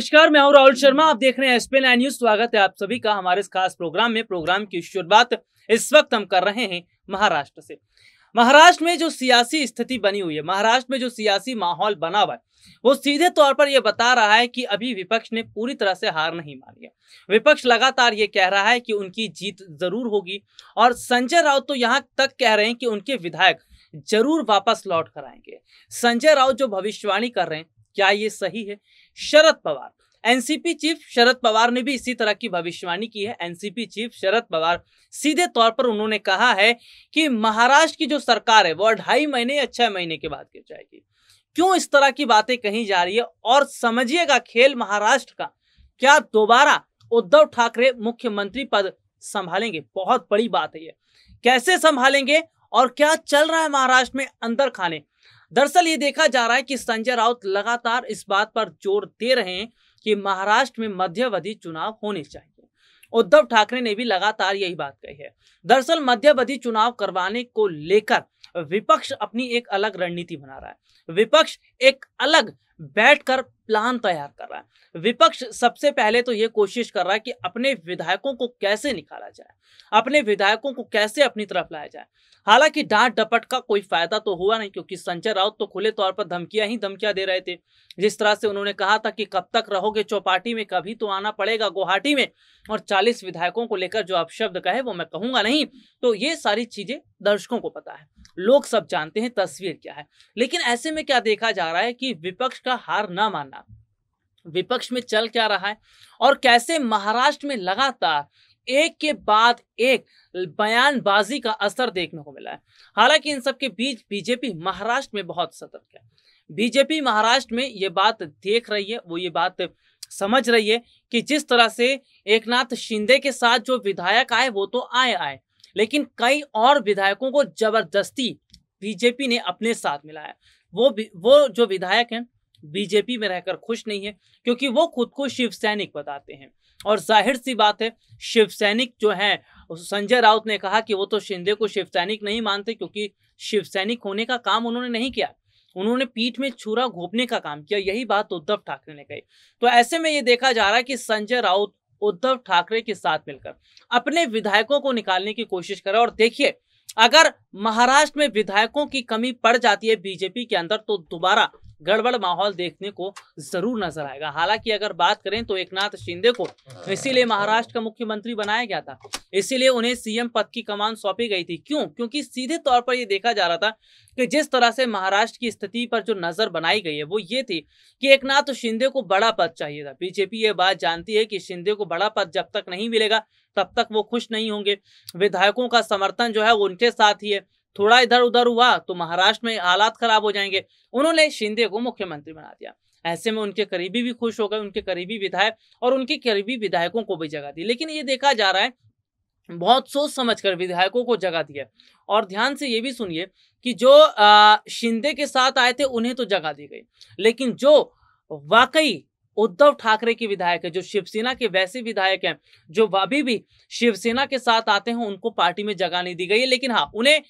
नमस्कार मैं हूं राहुल शर्मा आप देख रहे हैं एसपी नाइन न्यूज स्वागत है आप सभी का हमारे इस खास प्रोग्राम में प्रोग्राम की शुरुआत इस वक्त हम कर रहे हैं महाराष्ट्र से महाराष्ट्र में जो सियासी स्थिति बनी हुई है महाराष्ट्र में जो सियासी माहौल बना हुआ है वो सीधे तौर पर यह बता रहा है कि अभी विपक्ष ने पूरी तरह से हार नहीं मानी है विपक्ष लगातार ये कह रहा है कि उनकी जीत जरूर होगी और संजय राउत तो यहाँ तक कह रहे हैं कि उनके विधायक जरूर वापस लौट कर आएंगे संजय राउत जो भविष्यवाणी कर रहे हैं क्या ये सही है शरद पवार एनसीपी चीफ शरद पवार ने भी इसी तरह की भविष्यवाणी की है एनसीपी चीफ शरद पवार सीधे तौर पर उन्होंने कहा है कि महाराष्ट्र की जो सरकार है वो अढ़ाई महीने या छह महीने के बाद गिर जाएगी क्यों इस तरह की बातें कही जा रही है और समझिएगा खेल महाराष्ट्र का क्या दोबारा उद्धव ठाकरे मुख्यमंत्री पद संभालेंगे बहुत बड़ी बात है ये कैसे संभालेंगे और क्या चल रहा है महाराष्ट्र में अंदर खाने दरअसल ये देखा जा रहा है कि संजय राउत लगातार इस बात पर जोर दे रहे हैं कि महाराष्ट्र में मध्यावधि चुनाव होने चाहिए उद्धव ठाकरे ने भी लगातार यही बात कही है दरअसल मध्यावधि चुनाव करवाने को लेकर विपक्ष अपनी एक अलग रणनीति बना रहा है विपक्ष एक अलग बैठकर प्लान तैयार कर रहा है विपक्ष सबसे पहले तो ये कोशिश कर रहा है कि अपने विधायकों को कैसे निकाला जाए अपने विधायकों को कैसे अपनी तरफ लाया जाए हालांकि डांट डपट का कोई फायदा तो हुआ नहीं क्योंकि संजय राउत तो खुले तौर पर धमकियां ही धमकियां दे रहे थे जिस तरह से उन्होंने कहा था कि कब तक रहोगे चौपाटी में कभी तो आना पड़ेगा गुवाहाटी में और चालीस विधायकों को लेकर जो अपशब्द कहे वो मैं कहूंगा नहीं तो ये सारी चीजें दर्शकों को पता है लोग सब जानते हैं तस्वीर क्या है लेकिन ऐसे में क्या देखा जा रहा है कि विपक्ष का का हार ना मानना विपक्ष में चल क्या रहा है और कैसे महाराष्ट्र में लगातार एक के बाद एक बयानबाजी का असर देखने को मिला है हालांकि इन सबके बीच बीजेपी महाराष्ट्र में बहुत सतर्क है बीजेपी महाराष्ट्र में ये बात देख रही है वो ये बात समझ रही है कि जिस तरह से एकनाथ शिंदे के साथ जो विधायक आए वो तो आए आए लेकिन कई और विधायकों को जबरदस्ती बीजेपी ने अपने साथ मिलाया वो वो जो विधायक हैं बीजेपी में रहकर खुश नहीं है क्योंकि वो खुद को शिव सैनिक बताते हैं और जाहिर सी बात है शिव सैनिक जो है संजय राउत ने कहा कि वो तो शिंदे को शिव सैनिक नहीं मानते क्योंकि शिव सैनिक होने का काम उन्होंने नहीं किया उन्होंने पीठ में छुरा घोपने का काम किया यही बात उद्धव ठाकरे ने कही तो ऐसे में ये देखा जा रहा है कि संजय राउत उद्धव ठाकरे के साथ मिलकर अपने विधायकों को निकालने की कोशिश करे और देखिए अगर महाराष्ट्र में विधायकों की कमी पड़ जाती है बीजेपी के अंदर तो दोबारा गड़बड़ माहौल देखने को जरूर नजर आएगा हालांकि अगर बात करें तो एक नाथ शिंदे को इसीलिए महाराष्ट्र का मुख्यमंत्री बनाया गया था इसीलिए उन्हें सीएम पद की कमान सौंपी गई थी क्यों क्योंकि सीधे तौर पर यह देखा जा रहा था कि जिस तरह से महाराष्ट्र की स्थिति पर जो नजर बनाई गई है वो ये थी कि एक नाथ शिंदे को बड़ा पद चाहिए था बीजेपी ये बात जानती है कि शिंदे को बड़ा पद जब तक नहीं मिलेगा तब तक वो खुश नहीं होंगे विधायकों का समर्थन जो है वो उनके साथ ही है थोड़ा इधर उधर हुआ तो महाराष्ट्र में हालात खराब हो जाएंगे उन्होंने शिंदे को मुख्यमंत्री बना दिया ऐसे में उनके करीबी भी खुश हो गए उनके करीबी विधायक और उनके करीबी विधायकों को भी जगह दी लेकिन ये देखा जा रहा है बहुत सोच समझ कर विधायकों को जगह दिया और ध्यान से ये भी सुनिए कि जो शिंदे के साथ आए थे उन्हें तो जगह दी गई लेकिन जो वाकई उद्धव ठाकरे के विधायक है जो शिवसेना के वैसे विधायक हैं जो अभी भी शिवसेना के साथ आते हैं उनको पार्टी में जगह नहीं दी गई है लेकिन हाँ उन्हें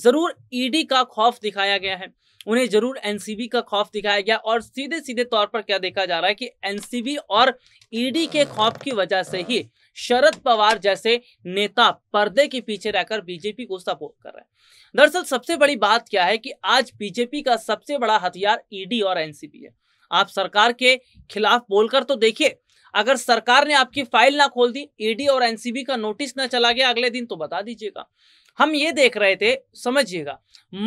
जरूर ईडी e का खौफ दिखाया गया है उन्हें जरूर एनसीबी का खौफ दिखाया गया और सीधे सीधे तौर पर क्या देखा जा रहा है कि एनसीबी और ईडी e के खौफ की वजह से ही शरद पवार जैसे नेता पर्दे के पीछे रहकर बीजेपी को सपोर्ट कर रहे हैं दरअसल सबसे बड़ी बात क्या है कि आज बीजेपी का सबसे बड़ा हथियार ईडी e और एनसीबी है आप सरकार के खिलाफ बोलकर तो देखिए अगर सरकार ने आपकी फाइल ना खोल दी ईडी और एनसीबी का नोटिस ना चला गया अगले दिन तो बता दीजिएगा हम ये देख रहे थे समझिएगा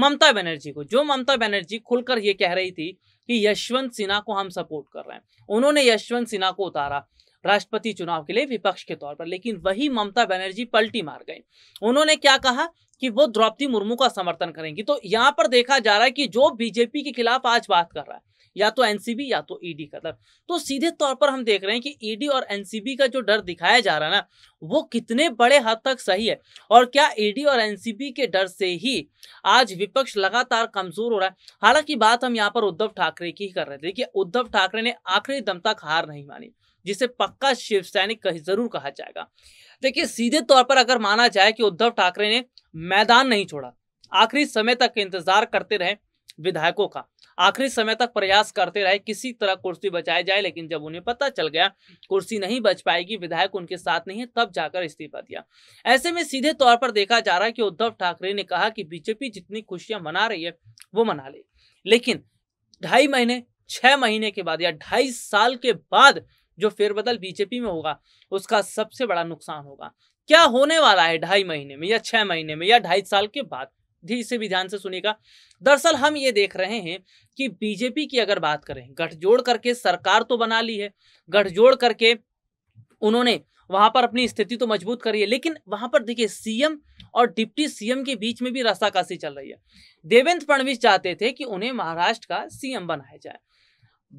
ममता बनर्जी को जो ममता बनर्जी खुलकर ये कह रही थी कि यशवंत सिन्हा को हम सपोर्ट कर रहे हैं उन्होंने यशवंत सिन्हा को उतारा राष्ट्रपति चुनाव के लिए विपक्ष के तौर पर लेकिन वही ममता बनर्जी पलटी मार गई उन्होंने क्या कहा कि वो द्रौपदी मुर्मू का समर्थन करेंगी तो यहाँ पर देखा जा रहा है कि जो बीजेपी के खिलाफ आज बात कर रहा है या तो एनसीबी या तो ईडी e का डर तो सीधे तौर पर हम देख रहे हैं कि ईडी e और एनसीबी का जो डर दिखाया जा रहा है ना वो कितने बड़े हद तक सही है और क्या ईडी e और एनसीबी के डर से ही आज विपक्ष लगातार कमजोर हो रहा है हालांकि बात हम यहाँ पर उद्धव ठाकरे की कर रहे थे देखिए उद्धव ठाकरे ने आखिरी दम तक हार नहीं मानी जिसे पक्का शिव सैनिक जरूर कहा जाएगा देखिए सीधे तौर पर अगर माना जाए कि उद्धव ठाकरे ने मैदान नहीं छोड़ा आखिरी समय तक इंतजार करते रहे विधायकों का आखिरी समय तक प्रयास करते रहे किसी तरह कुर्सी बचाई जाए लेकिन जब उन्हें पता चल गया कुर्सी नहीं बच पाएगी विधायक उनके साथ नहीं है तब जाकर इस्तीफा दिया ऐसे में सीधे तौर पर देखा जा रहा है कि उद्धव ठाकरे ने कहा कि बीजेपी जितनी खुशियां मना रही है वो मना ले। लेकिन ढाई महीने छह महीने के बाद या ढाई साल के बाद जो फेरबदल बीजेपी में होगा उसका सबसे बड़ा नुकसान होगा क्या होने वाला है ढाई महीने में या छह महीने में या ढाई साल के बाद भी इसे भी ध्यान से सुनेगा दरअसल हम ये देख रहे हैं कि बीजेपी की अगर बात करें गठजोड़ करके सरकार तो बना ली है गठजोड़ करके उन्होंने वहां पर अपनी स्थिति तो मजबूत करी है लेकिन वहां पर देखिए सीएम और डिप्टी सीएम के बीच में भी रसाकासी चल रही है देवेंद्र फडणवीस चाहते थे कि उन्हें महाराष्ट्र का सीएम बनाया जाए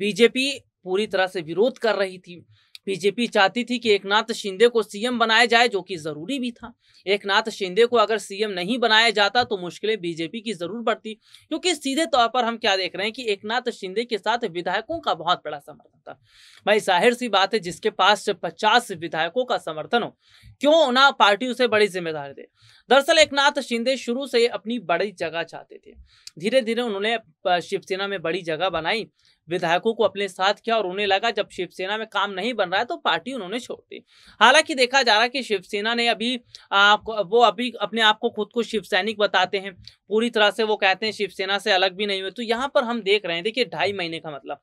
बीजेपी पूरी तरह से विरोध कर रही थी बीजेपी चाहती थी कि एकनाथ शिंदे को सीएम बनाया जाए जो कि जरूरी भी था एकनाथ शिंदे को अगर सीएम नहीं बनाया जाता तो मुश्किलें बीजेपी की जरूर बढ़ती क्योंकि सीधे तौर पर हम क्या देख रहे हैं कि एकनाथ शिंदे के साथ विधायकों का बहुत बड़ा समर्थन था भाई जाहिर सी बात है जिसके पास पचास विधायकों का समर्थन हो क्यों ना पार्टी उसे बड़ी जिम्मेदारी दे दरअसल एकनाथ शिंदे शुरू से अपनी बड़ी जगह चाहते थे धीरे धीरे उन्होंने शिवसेना में बड़ी जगह बनाई विधायकों को अपने साथ किया और उन्हें लगा जब शिवसेना में काम नहीं बन रहा है तो पार्टी उन्होंने छोड़ दी हालांकि देखा जा रहा है कि शिवसेना ने अभी आ, वो अभी अपने आप को खुद को शिव सैनिक बताते हैं पूरी तरह से वो कहते हैं शिवसेना से अलग भी नहीं हुए तो यहाँ पर हम देख रहे हैं देखिए ढाई महीने का मतलब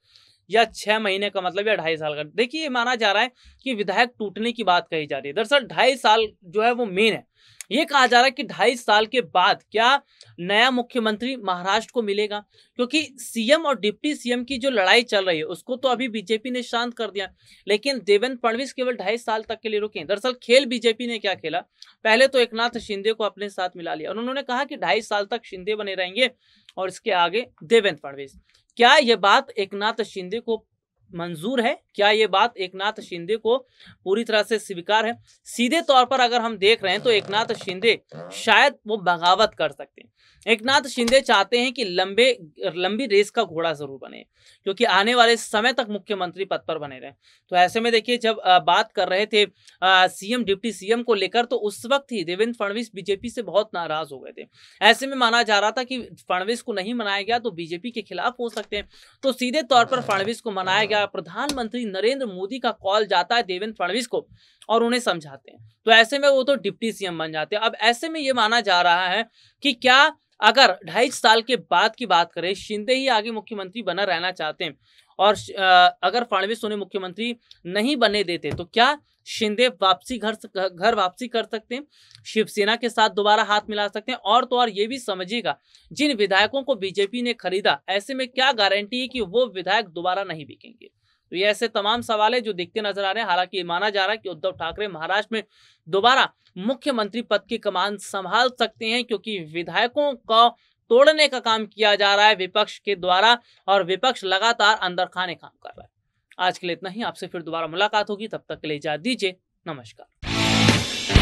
या छह महीने का मतलब या ढाई साल का देखिए ये माना जा रहा है कि विधायक टूटने की बात कही जा रही है दरअसल ढाई साल जो है वो मेन है ये कहा जा रहा है कि ढाई साल के बाद क्या नया मुख्यमंत्री महाराष्ट्र को मिलेगा क्योंकि सीएम और डिप्टी सीएम की जो लड़ाई चल रही है उसको तो अभी बीजेपी ने शांत कर दिया लेकिन देवेंद्र फडणवीस केवल ढाई साल तक के लिए रुके दरअसल खेल बीजेपी ने क्या खेला पहले तो एकनाथ शिंदे को अपने साथ मिला लिया और उन्होंने कहा कि ढाई साल तक शिंदे बने रहेंगे और इसके आगे देवेंद्र फडणवीस क्या यह बात एक नाथ शिंदे को मंजूर है क्या ये बात एकनाथ शिंदे को पूरी तरह से स्वीकार है सीधे तौर पर अगर हम देख रहे हैं तो एकनाथ शिंदे शायद वो बगावत कर सकते हैं एकनाथ शिंदे चाहते हैं कि लंबे लंबी रेस का घोड़ा जरूर बने क्योंकि आने वाले समय तक मुख्यमंत्री पद पर बने रहे तो ऐसे में देखिए जब बात कर रहे थे सीएम डिप्टी सीएम को लेकर तो उस वक्त ही देवेंद्र फडणवीस बीजेपी से बहुत नाराज हो गए थे ऐसे में माना जा रहा था कि फडणवीस को नहीं मनाया गया तो बीजेपी के खिलाफ हो सकते हैं तो सीधे तौर पर फडणवीस को मनाया गया प्रधानमंत्री नरेंद्र मोदी का कॉल जाता है देवेंद्र फडणवीस को और उन्हें समझाते हैं तो ऐसे में वो तो डिप्टी सीएम बन जाते हैं अब ऐसे में ये माना जा रहा है कि क्या अगर ढाई साल के बाद की बात करें शिंदे ही आगे मुख्यमंत्री बना रहना चाहते हैं और अगर फडणवीस उन्हें मुख्यमंत्री नहीं बने देते तो क्या शिंदे वापसी घर घर वापसी कर सकते हैं शिवसेना के साथ दोबारा हाथ मिला सकते हैं और तो और ये भी समझिएगा जिन विधायकों को बीजेपी ने खरीदा ऐसे में क्या गारंटी है कि वो विधायक दोबारा नहीं बिकेंगे तो ये ऐसे तमाम सवाल है जो दिखते नजर आ रहे हैं हालांकि ये माना जा रहा है कि उद्धव ठाकरे महाराष्ट्र में दोबारा मुख्यमंत्री पद की कमान संभाल सकते हैं क्योंकि विधायकों का तोड़ने का काम किया जा रहा है विपक्ष के द्वारा और विपक्ष लगातार अंदर खाने काम कर रहा है आज के लिए इतना ही आपसे फिर दोबारा मुलाकात होगी तब तक के लिए इजाजत दीजिए नमस्कार